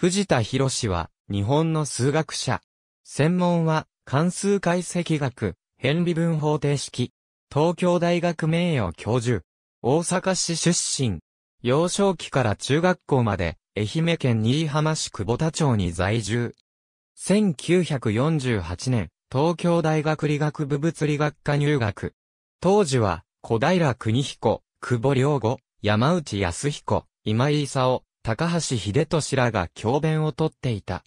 藤田博士は、日本の数学者。専門は、関数解析学、変微分方程式。東京大学名誉教授。大阪市出身。幼少期から中学校まで、愛媛県新居浜市久保田町に在住。1948年、東京大学理学部物理学科入学。当時は、小平邦彦、久保良吾、山内康彦、今井勲、高橋秀俊らが教鞭をとっていた。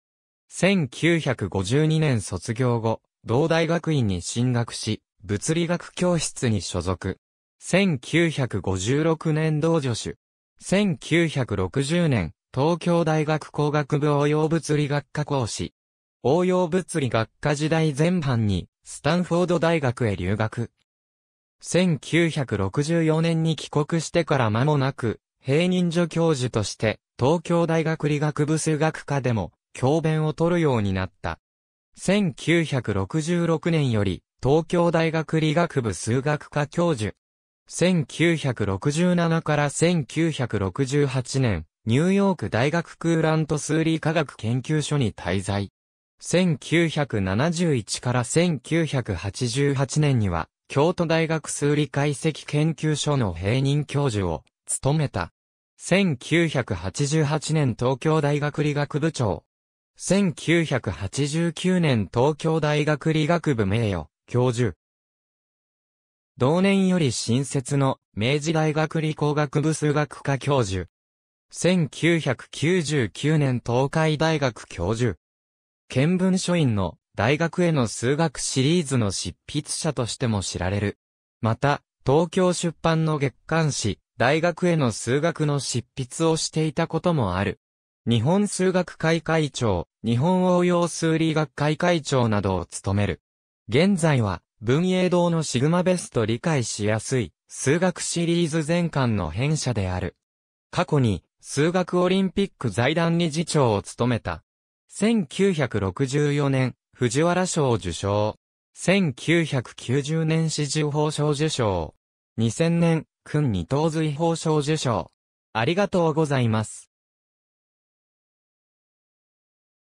1952年卒業後、同大学院に進学し、物理学教室に所属。1956年同助手。1960年、東京大学工学部応用物理学科講師。応用物理学科時代前半に、スタンフォード大学へ留学。1964年に帰国してから間もなく、平人助教授として、東京大学理学部数学科でも、教鞭を取るようになった。1966年より、東京大学理学部数学科教授。1967から1968年、ニューヨーク大学クーラント数理科学研究所に滞在。1971から1988年には、京都大学数理解析研究所の平任教授を務めた。1988年東京大学理学部長。1989年東京大学理学部名誉、教授。同年より新設の明治大学理工学部数学科教授。1999年東海大学教授。見聞書院の大学への数学シリーズの執筆者としても知られる。また、東京出版の月刊誌、大学への数学の執筆をしていたこともある。日本数学会会長、日本応用数理学会会長などを務める。現在は、文英堂のシグマベスト理解しやすい、数学シリーズ全巻の編者である。過去に、数学オリンピック財団理事長を務めた。1964年、藤原賞受賞。1990年四十法賞受賞。2000年、君に洪水報奨受賞。ありがとうございます。